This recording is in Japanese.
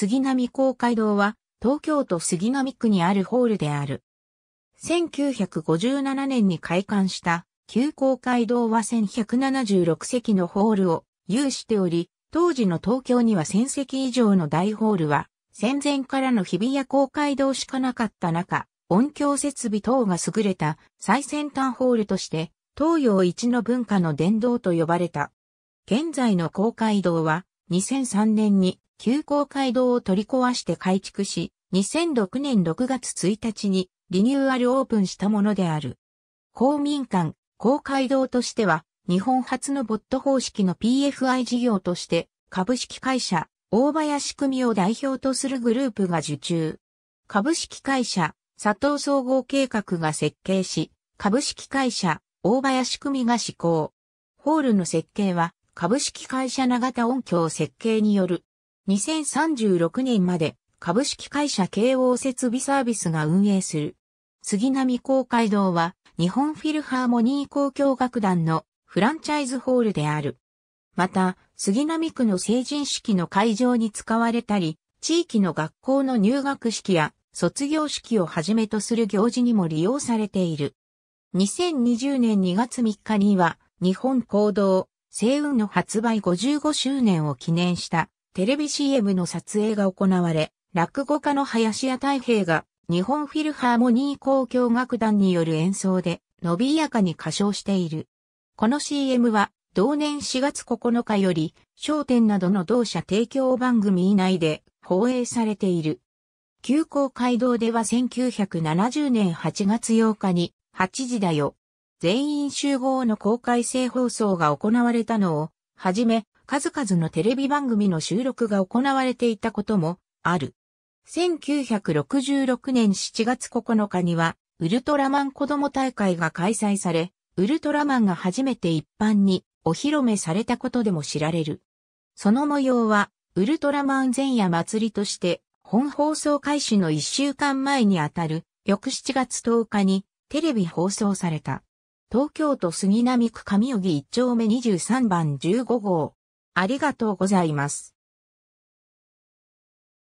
杉並公会堂は、東京都杉並区にあるホールである。1957年に開館した旧公会堂は1176席のホールを有しており、当時の東京には1000席以上の大ホールは、戦前からの日比谷公会堂しかなかった中、音響設備等が優れた最先端ホールとして、東洋一の文化の殿堂と呼ばれた。現在の公会堂は、2003年に急行街道を取り壊して改築し、2006年6月1日にリニューアルオープンしたものである。公民館、公会堂としては、日本初のボット方式の PFI 事業として、株式会社、大林組を代表とするグループが受注。株式会社、佐藤総合計画が設計し、株式会社、大林組が施行。ホールの設計は、株式会社長田音響設計による、2036年まで株式会社慶応設備サービスが運営する。杉並公会堂は日本フィルハーモニー交響楽団のフランチャイズホールである。また、杉並区の成人式の会場に使われたり、地域の学校の入学式や卒業式をはじめとする行事にも利用されている。2020年2月3日には、日本行動星雲の発売55周年を記念したテレビ CM の撮影が行われ、落語家の林家太平が日本フィルハーモニー交響楽団による演奏で伸びやかに歌唱している。この CM は同年4月9日より商店などの同社提供番組以内で放映されている。急行街道では1970年8月8日に8時だよ全員集合の公開性放送が行われたのを、はじめ、数々のテレビ番組の収録が行われていたことも、ある。1966年7月9日には、ウルトラマン子供大会が開催され、ウルトラマンが初めて一般にお披露目されたことでも知られる。その模様は、ウルトラマン前夜祭りとして、本放送開始の1週間前にあたる、翌7月10日にテレビ放送された。東京都杉並区上荻1丁目23番15号。ありがとうございます。